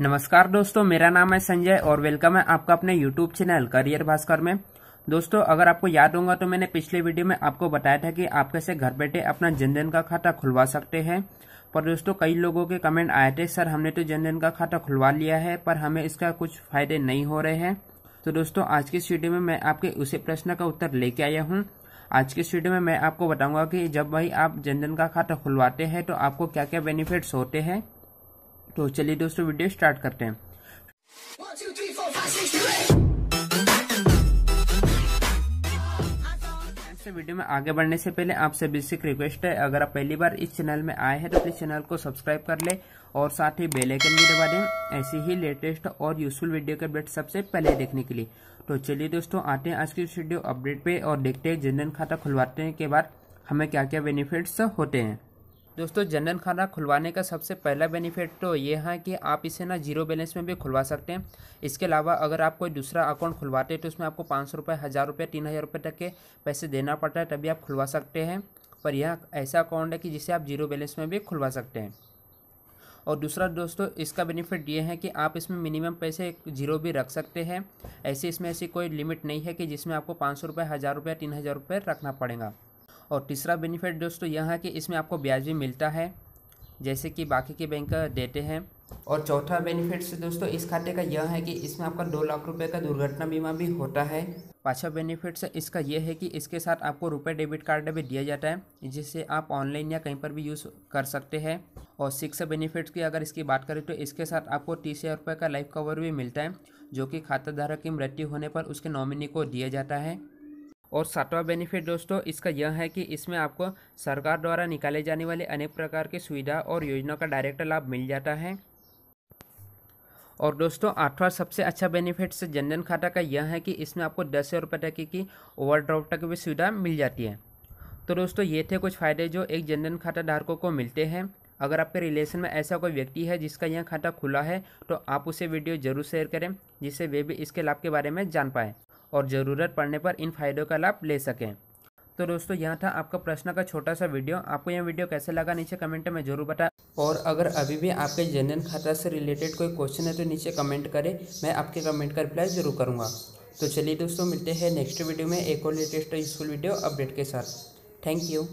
नमस्कार दोस्तों मेरा नाम है संजय और वेलकम है आपका अपने यूट्यूब चैनल करियर भास्कर में दोस्तों अगर आपको याद होगा तो मैंने पिछले वीडियो में आपको बताया था कि आप कैसे घर बैठे अपना जनधन का खाता खुलवा सकते हैं पर दोस्तों कई लोगों के कमेंट आए थे सर हमने तो जनधन का खाता खुलवा लिया है पर हमें इसका कुछ फायदे नहीं हो रहे हैं तो दोस्तों आज की इस वीडियो में मैं आपके उसी प्रश्न का उत्तर लेके आया हूँ आज की इस वीडियो में मैं आपको बताऊंगा कि जब भाई आप जनधन का खाता खुलवाते हैं तो आपको क्या क्या बेनिफिट्स होते हैं तो चलिए दोस्तों वीडियो स्टार्ट करते हैं वीडियो में आगे बढ़ने से पहले आप सभी से रिक्वेस्ट है अगर आप पहली बार इस चैनल में आए हैं तो प्लीज चैनल को सब्सक्राइब कर ले और साथ ही बेल आइकन भी दबा दें ऐसे ही लेटेस्ट और यूजफुल वीडियो के अपडेट सबसे पहले देखने के लिए तो चलिए दोस्तों आते हैं आज की वीडियो अपडेट पे और देखते हैं जनधन खाता खुलवाते हैं के बाद हमें क्या क्या बेनिफिट्स होते हैं दोस्तों जनरल खाना खुलवाने का सबसे पहला बेनिफिट तो ये है कि आप इसे ना जीरो बैलेंस में भी खुलवा सकते हैं इसके अलावा अगर आप कोई दूसरा अकाउंट खुलवाते हैं तो उसमें आपको पाँच सौ रुपये हज़ार रुपये तीन हज़ार रुपये तक के पैसे देना पड़ता है तभी आप खुलवा सकते हैं पर यह ऐसा अकाउंट है कि जिसे आप जीरो बैलेंस में भी खुलवा सकते हैं और दूसरा दोस्तों इसका बेनिफिट ये है कि आप इसमें मिनिमम पैसे जीरो भी रख सकते हैं ऐसे इसमें ऐसी कोई लिमिट नहीं है कि जिसमें आपको पाँच सौ रुपये हज़ार रुपये तीन हज़ार रुपये रखना पड़ेगा और तीसरा बेनिफिट दोस्तों यह है कि इसमें आपको ब्याज भी मिलता है जैसे कि बाकी के बैंक देते हैं और चौथा बेनिफिट्स दोस्तों इस खाते का यह है कि इसमें आपका दो लाख रुपए का दुर्घटना बीमा भी होता है पाँचवा बेनिफिट्स इसका यह है कि इसके साथ आपको रुपए डेबिट कार्ड भी दिया जाता है जिसे आप ऑनलाइन या कहीं पर भी यूज़ कर सकते हैं और सिक्स बेनिफिट्स की अगर इसकी बात करें तो इसके साथ आपको तीस हज़ार रुपये का लाइफ कवर भी मिलता है जो कि खाताधारक की मृत्यु होने पर उसके नॉमिनी को दिया जाता है और सातवां बेनिफिट दोस्तों इसका यह है कि इसमें आपको सरकार द्वारा निकाले जाने वाले अनेक प्रकार की सुविधा और योजनाओं का डायरेक्ट लाभ मिल जाता है और दोस्तों आठवां सबसे अच्छा बेनिफिट से जनधन खाता का यह है कि इसमें आपको दस हज़ार रुपये तक की ओवरड्राफ्ट तक भी सुविधा मिल जाती है तो दोस्तों ये थे कुछ फ़ायदे जो एक जनधन खाता धारकों को मिलते हैं अगर आपके रिलेशन में ऐसा कोई व्यक्ति है जिसका यह खाता खुला है तो आप उसे वीडियो ज़रूर शेयर करें जिससे वे भी इसके लाभ के बारे में जान पाएँ और ज़रूरत पड़ने पर इन फ़ायदों का लाभ ले सकें तो दोस्तों यहाँ था आपका प्रश्न का छोटा सा वीडियो आपको यह वीडियो कैसे लगा नीचे कमेंट में जरूर बता और अगर अभी भी आपके जनरल खाता से रिलेटेड कोई क्वेश्चन है तो नीचे कमेंट करें मैं आपके कमेंट का रिप्लाई ज़रूर करूँगा तो चलिए दोस्तों मिलते हैं नेक्स्ट वीडियो में एक और लेटेस्ट यूज़फुल वीडियो अपडेट के साथ थैंक यू